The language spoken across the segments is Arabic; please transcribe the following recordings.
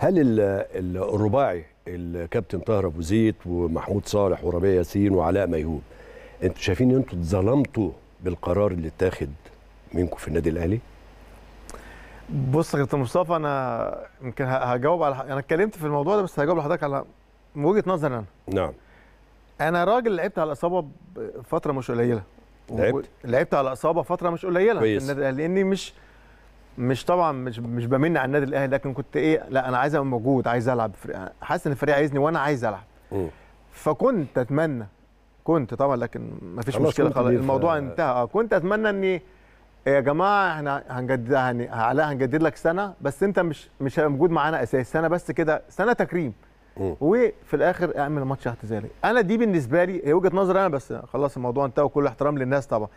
هل الرباعي الكابتن طاهر ابو زيد ومحمود صالح وربيع ياسين وعلاء ميهوب انتوا شايفين ان انتوا اتظلمتوا بالقرار اللي اتاخد منكم في النادي الاهلي؟ بص يا كابتن مصطفى انا يمكن هجاوب على انا اتكلمت في الموضوع ده بس هجاوب لحضرتك على وجهه نظري انا نعم انا راجل لعبت على الاصابه فتره مش قليله لعبت لعبت على اصابه فتره مش قليله كويس لاني مش مش طبعا مش مش بمن على النادي الاهلي لكن كنت ايه لا انا عايز ابقى موجود عايز العب حاسس ان الفريق عايزني وانا عايز العب م. فكنت اتمنى كنت طبعا لكن ما فيش مشكله خلاص الموضوع ف... انتهى اه كنت اتمنى اني يا جماعه احنا هنجدد يعني علاء هنجدد لك سنه بس انت مش مش موجود معانا اساس سنه بس كده سنه تكريم م. وفي الاخر اعمل ماتش اعتزالي انا دي بالنسبه لي هي وجهه نظري انا بس خلاص الموضوع انتهى وكل احترام للناس طبعا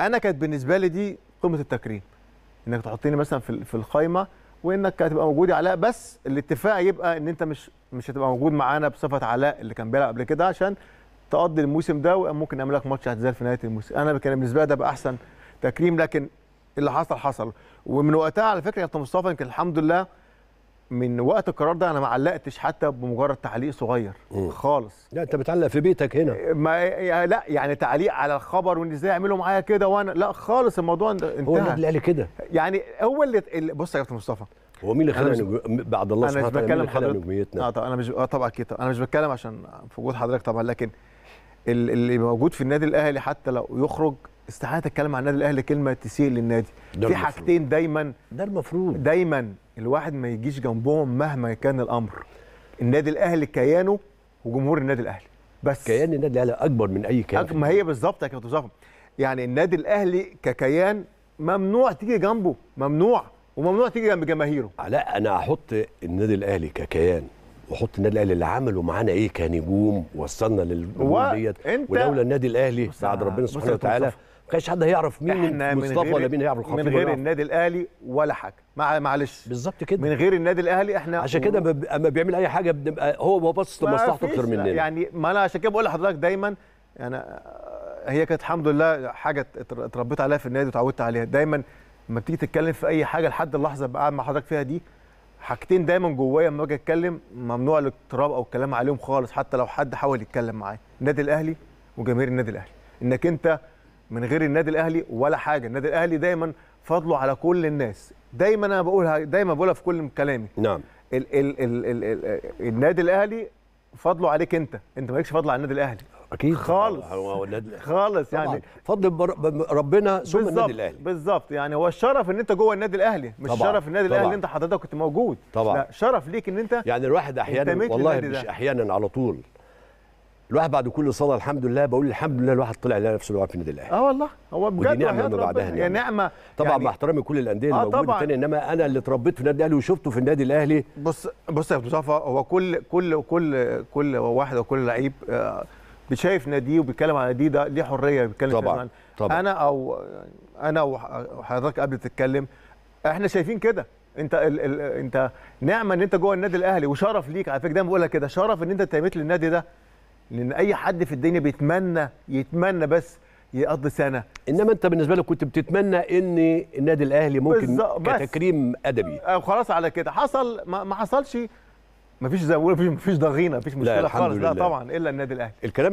انا كانت بالنسبه لي دي قمه التكريم انك تحطيني مثلا في في القايمه وانك هتبقى موجود يا علاء بس الاتفاق يبقى ان انت مش مش هتبقى موجود معانا بصفه علاء اللي كان بيلعب قبل كده عشان تقضي الموسم ده وممكن نعمل لك ماتش اعتزال في نهايه الموسم انا كان بالنسبه لي ده بقى احسن تكريم لكن اللي حصل حصل ومن وقتها على فكره يا كابتن مصطفى يمكن الحمد لله من وقت القرار ده انا ما علقتش حتى بمجرد تعليق صغير م. خالص لا انت بتعلق في بيتك هنا ما لا يعني تعليق على الخبر وان ازاي يعملوا معايا كده وانا لا خالص الموضوع انتهى هو النادي قال كده يعني هو اللي بص يا كابتن مصطفى هو مين اللي خلق بعد الله سبحانه وتعالى مين اللي خلق نجوميتنا اه طبعا انا مش اه طبعا كده انا مش بتكلم عشان في وجود حضرتك طبعا لكن اللي موجود في النادي الاهلي حتى لو يخرج استحاله اتكلم عن النادي الاهلي كلمه تسيء للنادي في حاجتين دايما ده المفروض دايما الواحد ما يجيش جنبهم مهما كان الامر النادي الاهلي كيانه وجمهور النادي الاهلي بس كيان النادي الاهلي اكبر من اي كيان ما هي بالظبط يا كابتن يعني النادي الاهلي ككيان ممنوع تيجي جنبه ممنوع وممنوع تيجي جنب جماهيره لا انا هحط النادي الاهلي ككيان وحط النادي الاهلي اللي عمله معانا ايه كنجوم وصلنا للنجوم ديت ولولا النادي الاهلي بعد ربنا سبحانه وتعالى ما كانش حد هيعرف مين مصطفى ولا مين هيعرف الخطيب من غير النادي الاهلي ولا حاجه مع معلش بالظبط كده من غير النادي الاهلي احنا عشان كده اما بيعمل اي حاجه بنبقى هو باصص لمصلحته اكتر مننا يعني ما انا عشان كده بقول لحضرتك دايما انا هي كانت الحمد لله حاجه اتربيت عليها في النادي وتعودت عليها دايما لما بتيجي تتكلم في اي حاجه لحد اللحظه اللي بقى مع حضرتك فيها دي حاجتين دايما جوايا لما اجي اتكلم ممنوع الاضطراب او الكلام عليهم خالص حتى لو حد حاول يتكلم معايا النادي الاهلي وجماهير النادي الاهلي انك انت من غير النادي الاهلي ولا حاجه النادي الاهلي دايما فضله على كل الناس دايما انا بقولها دايما بقولها في كل كلامي نعم ال ال ال ال ال النادي الاهلي فضله عليك انت انت مالكش فضل على النادي الاهلي اكيد خالص هو النادي الاهلي خالص يعني طبعاً. فضل ربنا ثم النادي الاهلي بالظبط يعني هو الشرف ان انت جوه النادي الاهلي مش طبعًا. شرف النادي الاهلي انت حضرتك كنت موجود طبعا لا شرف ليك ان انت يعني الواحد احيانا والله مش احيانا على طول الواحد بعد كل صلاه الحمد لله بقول الحمد لله الواحد طلع لنا نفسه في النادي الاهلي اه والله هو بجد ودي نعمه من بعدها يعني نعمة طبعا يعني مع احترامي كل الانديه اللي آه موجوده تاني انما انا اللي اتربيت في النادي الاهلي وشفته في النادي الاهلي بص بص يا مصطفى هو كل كل كل كل واحد وكل لعيب بيشايف آه، ناديه وبيتكلم على ناديه ده ليه حريه بيتكلم طبعا طبعا انا او انا وحضرتك قبل تتكلم احنا شايفين كده انت ال ال انت نعمه ان انت جوه النادي الاهلي وشرف ليك على فكره دايما بقولها كده شرف ان انت تميت للنادي ده لان اي حد في الدنيا بيتمنى يتمنى بس يقضي سنه انما انت بالنسبه لك كنت بتتمنى ان النادي الاهلي ممكن كتكريم ادبي آه، خلاص على كده حصل ما, ما حصلش مفيش زي مفيش مفيش ضغينه مفيش مشكله خالص لا طبعا الا النادي الاهلي الكلام